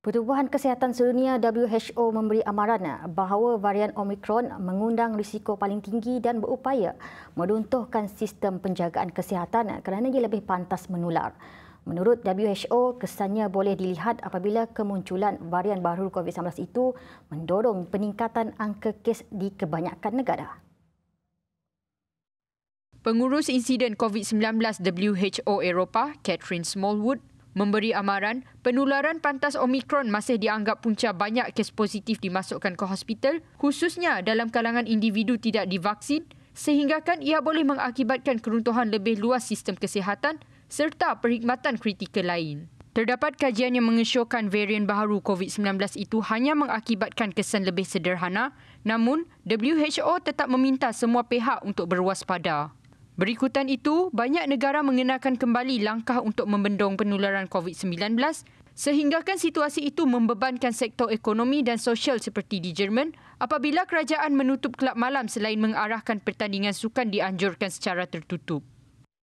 Pertubuhan Kesihatan Sedunia WHO memberi amaran bahawa varian Omicron mengundang risiko paling tinggi dan berupaya meruntuhkan sistem penjagaan kesihatan kerana ia lebih pantas menular. Menurut WHO, kesannya boleh dilihat apabila kemunculan varian baru COVID-19 itu mendorong peningkatan angka kes di kebanyakan negara. Pengurus Insiden COVID-19 WHO Eropah, Catherine Smallwood, memberi amaran penularan pantas Omicron masih dianggap punca banyak kes positif dimasukkan ke hospital khususnya dalam kalangan individu tidak divaksin sehinggakan ia boleh mengakibatkan keruntuhan lebih luas sistem kesihatan serta perkhidmatan kritikal lain. Terdapat kajian yang mengesyorkan varian baru COVID-19 itu hanya mengakibatkan kesan lebih sederhana namun WHO tetap meminta semua pihak untuk berwaspada. Berikutan itu, banyak negara mengenakan kembali langkah untuk membendung penularan COVID-19 sehinggakan situasi itu membebankan sektor ekonomi dan sosial seperti di Jerman apabila kerajaan menutup kelab malam selain mengarahkan pertandingan sukan dianjurkan secara tertutup.